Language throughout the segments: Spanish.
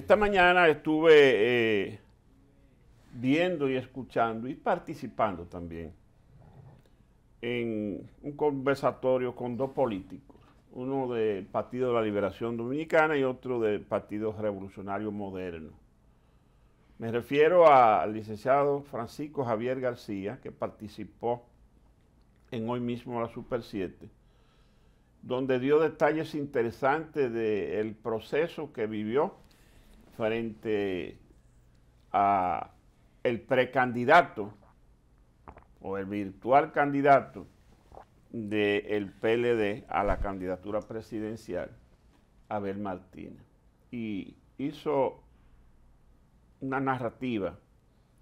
Esta mañana estuve eh, viendo y escuchando y participando también en un conversatorio con dos políticos, uno del Partido de la Liberación Dominicana y otro del Partido Revolucionario Moderno. Me refiero al licenciado Francisco Javier García, que participó en hoy mismo la Super 7, donde dio detalles interesantes del proceso que vivió frente a el precandidato o el virtual candidato del PLD a la candidatura presidencial, Abel Martínez. Y hizo una narrativa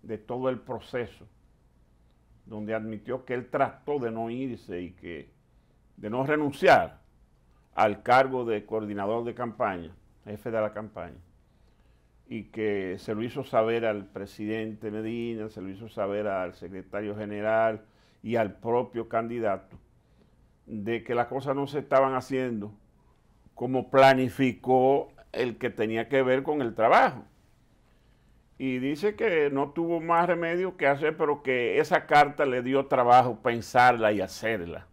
de todo el proceso, donde admitió que él trató de no irse y que de no renunciar al cargo de coordinador de campaña, jefe de la campaña, y que se lo hizo saber al presidente Medina, se lo hizo saber al secretario general y al propio candidato, de que las cosas no se estaban haciendo como planificó el que tenía que ver con el trabajo. Y dice que no tuvo más remedio que hacer, pero que esa carta le dio trabajo pensarla y hacerla.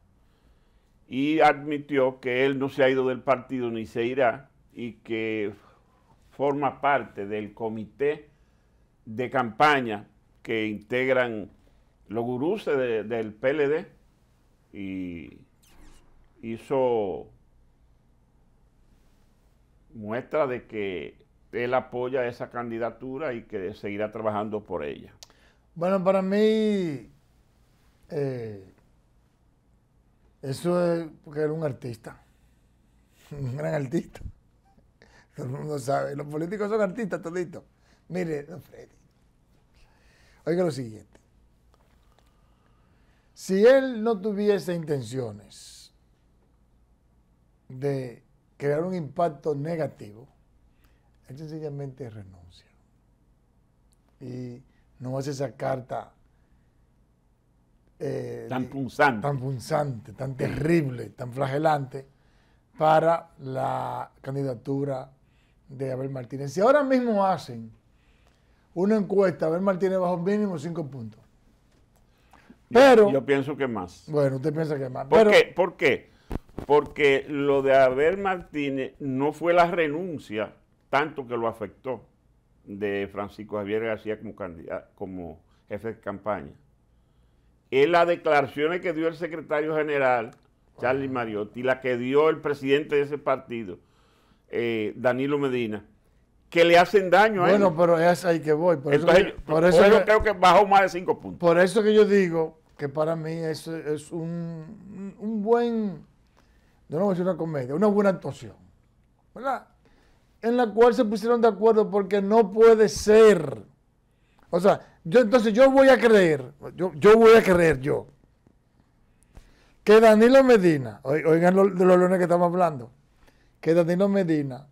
Y admitió que él no se ha ido del partido ni se irá y que forma parte del comité de campaña que integran los gurús del PLD y hizo muestra de que él apoya esa candidatura y que seguirá trabajando por ella. Bueno, para mí eh, eso es porque era un artista, un gran artista. Todo el mundo sabe. Los políticos son artistas toditos. Mire, don Freddy. Oiga lo siguiente. Si él no tuviese intenciones de crear un impacto negativo, él sencillamente renuncia. Y no hace esa carta eh, tan punzante. Tan punzante, tan terrible, tan flagelante para la candidatura de Abel Martínez. Si ahora mismo hacen una encuesta, Abel Martínez bajo mínimo 5 puntos. Pero, yo, pienso que más. Bueno, usted piensa que más. ¿Por, qué? Porque lo de Abel Martínez no fue la renuncia tanto que lo afectó de Francisco Javier García como, candidato, como jefe de campaña. Es las declaraciones que dio el secretario general, Charlie Mariotti, la que dio el presidente de ese partido, eh, Danilo Medina, que le hacen daño a él. Bueno, pero es ahí que voy. Por eso, por, eso, creo que bajó más de cinco puntos. Por eso que yo digo que para mí es, es un, buen, no no voy a decir una comedia, una buena actuación, En la cual se pusieron de acuerdo porque no puede ser. O sea, yo, entonces yo voy a creer, yo, voy a creer yo, que Danilo Medina, oigan de los leones que estamos hablando, que Danilo Medina,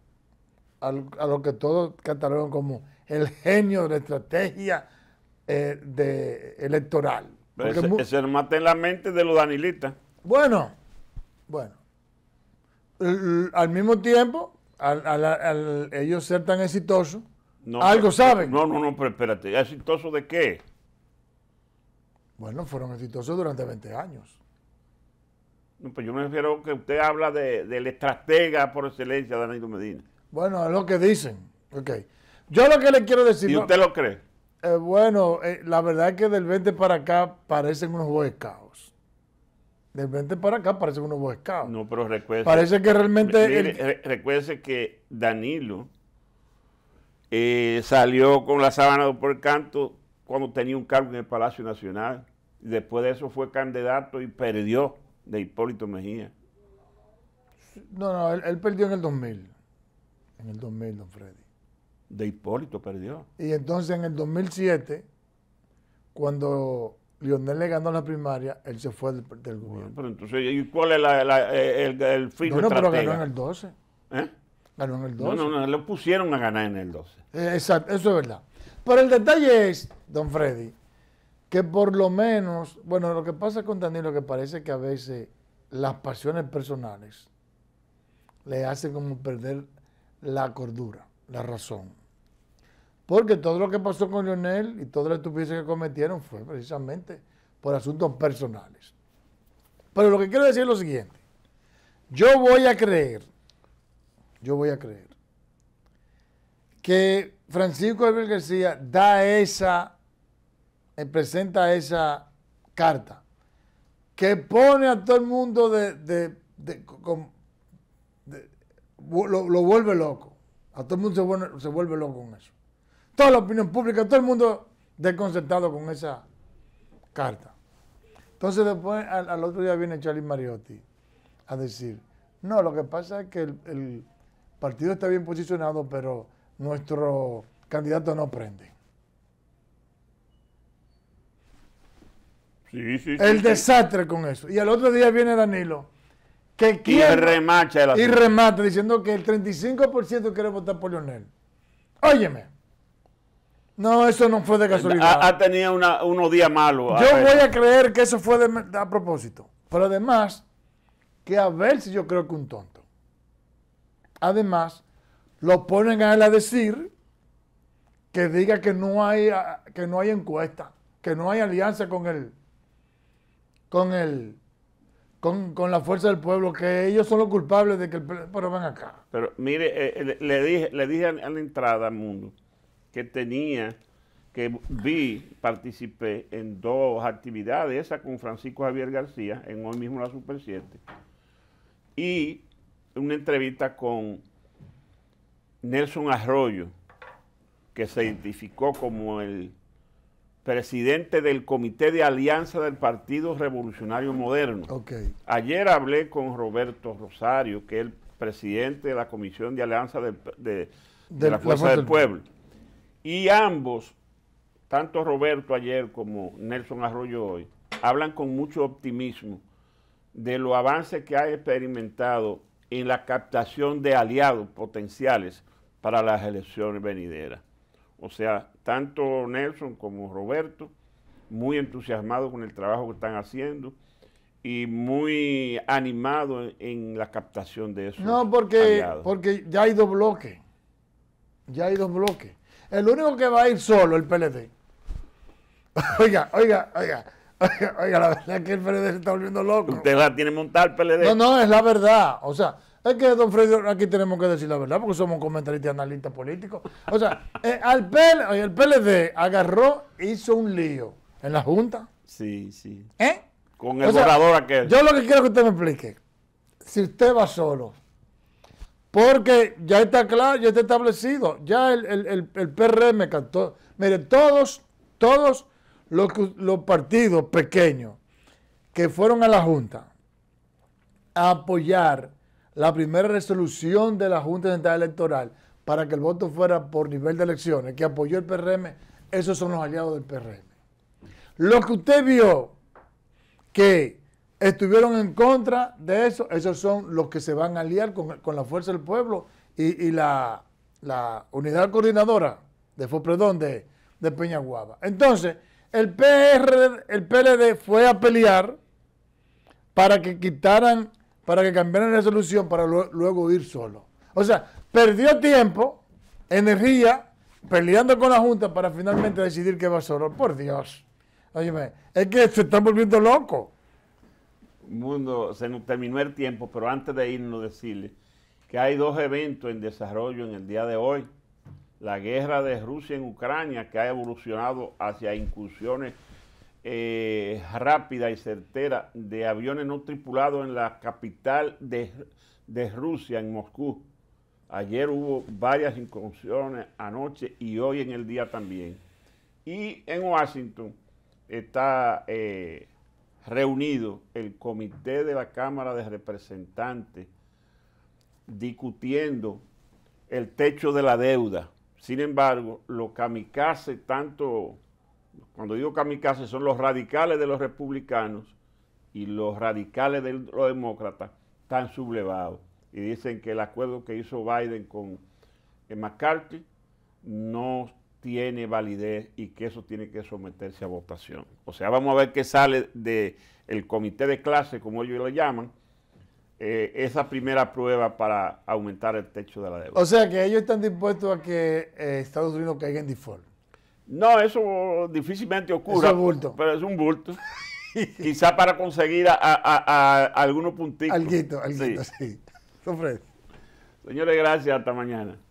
a lo que todos catalogan como el genio de la estrategia eh, de electoral. que se nos mate en la mente de los danilistas. Bueno, bueno. al mismo tiempo, al, ellos ser tan exitosos, algo saben. No, no, no, pero espérate, ¿exitoso de qué? Bueno, fueron exitosos durante 20 años. Pues yo me refiero que usted habla de, del estratega por excelencia, Danilo Medina. Bueno, es lo que dicen. Yo lo que le quiero decir... ¿Y usted lo cree? Eh, bueno, eh, la verdad es que del 20 para acá parecen unos huecaos caos Del 20 para acá parecen unos Boy No, pero recuerde... Parece que realmente... Mire, Recuerde que Danilo eh, salió con la sábana por el canto cuando tenía un cargo en el Palacio Nacional. y Después de eso fue candidato y perdió de Hipólito Mejía. No, no, él, perdió en el 2000. En el 2000, don Freddy. De Hipólito perdió. Y entonces en el 2007, cuando Lionel le ganó la primaria, él se fue del, gobierno. Bueno, pero entonces, ¿y cuál es la, la, eh, el, el fin No, no pero ganó en el 12. ¿Eh? Ganó en el 12. No, no, no, lo pusieron a ganar en el 12. Eh, exacto, eso es verdad. Pero el detalle es, don Freddy, que por lo menos, bueno, lo que pasa con Danilo que parece que a veces las pasiones personales le hacen como perder la cordura, la razón. Porque todo lo que pasó con Lionel y toda la estupidez que cometieron fue precisamente por asuntos personales. Pero lo que quiero decir es lo siguiente. Yo voy a creer, yo voy a creer, que Francisco Abel García da esa eh, presenta esa carta que pone a todo el mundo de, lo, vuelve loco. A todo el mundo se vuelve, loco con eso. Toda la opinión pública, todo el mundo desconcertado con esa carta. Entonces después al, otro día viene Charlie Mariotti a decir, no, lo que pasa es que el partido está bien posicionado, pero nuestro candidato no prende. el desastre con eso. Y al otro día viene Danilo. Que quiere, y Y remata diciendo que el 35% quiere votar por Leonel. Óyeme. No, eso no fue de casualidad. Ha, tenido unos días malos. Yo voy a creer que eso fue a propósito. Pero además, que a ver si yo creo que un tonto. Además, lo ponen a él a decir que diga que no hay, que no hay encuesta, que no hay alianza con él con con, la fuerza del pueblo, que ellos son los culpables de que el pueblo van acá. Pero mire, eh, eh, le dije, le dije a la entrada al mundo que tenía, que vi, participé en dos actividades, esa con Francisco Javier García, en hoy mismo la Super 7, y una entrevista con Nelson Arroyo, que se identificó como el presidente del Comité de Alianza del Partido Revolucionario Moderno. Ayer hablé con Roberto Rosario, que es el presidente de la Comisión de Alianza de, la Fuerza, del Pueblo. Y ambos, tanto Roberto ayer como Nelson Arroyo hoy, hablan con mucho optimismo de los avances que ha experimentado en la captación de aliados potenciales para las elecciones venideras. O sea, tanto Nelson como Roberto, muy entusiasmados con el trabajo que están haciendo y muy animados en, la captación de eso. No, porque, porque ya hay dos bloques. Ya hay dos bloques. El único que va a ir solo, el PLD. oiga, oiga, oiga. Oiga, oiga, la verdad es que el PLD se está volviendo loco. Usted la tiene montada el PLD. No, no, es la verdad. O sea, es que, don Freddy, aquí tenemos que decir la verdad, porque somos comentaristas y analistas políticos. O sea, eh, el PLD agarró, hizo un lío en la Junta. Sí, sí. ¿Eh? Con el borrador aquel. Yo lo que quiero que usted me explique, si usted va solo, porque ya está claro, ya está establecido, ya el, el, el, PRM cantó. Mire, todos, todos los, los partidos pequeños que fueron a la Junta a apoyar la primera resolución de la Junta Central Electoral para que el voto fuera por nivel de elecciones, que apoyó el PRM, esos son los aliados del PRM. Lo que usted vio que estuvieron en contra de eso, esos son los que se van a aliar con, la fuerza del pueblo y, la, unidad coordinadora de Fopredón de, de Peñaguaba. Entonces, el, PR, el PLD fue a pelear para que quitaran para que cambiaran la resolución para luego ir solo. O sea, perdió tiempo, energía, peleando con la Junta para finalmente decidir que va solo. Por Dios. Óyeme, es que se está volviendo loco. Mundo, se nos terminó el tiempo, pero antes de irnos decirle que hay dos eventos en desarrollo en el día de hoy. La guerra de Rusia en Ucrania, que ha evolucionado hacia incursiones eh, rápida y certera de aviones no tripulados en la capital de, Rusia, en Moscú. Ayer hubo varias incursiones, anoche y hoy en el día también. Y en Washington está eh, reunido el comité de la Cámara de Representantes discutiendo el techo de la deuda. Sin embargo, lo kamikaze tanto cuando digo kamikaze, son los radicales de los republicanos y los radicales de los demócratas están sublevados. Y dicen que el acuerdo que hizo Biden con eh, McCarthy no tiene validez y que eso tiene que someterse a votación. O sea, vamos a ver qué sale del comité de clase, como ellos lo llaman, eh, esa primera prueba para aumentar el techo de la deuda. O sea, que ellos están dispuestos a que eh, Estados Unidos caiga en default. No, eso difícilmente ocurre. Es Pero es un bulto. Quizá para conseguir a, algunos puntitos. Alguito, alguito, sí. sí. Señores, gracias. Hasta mañana.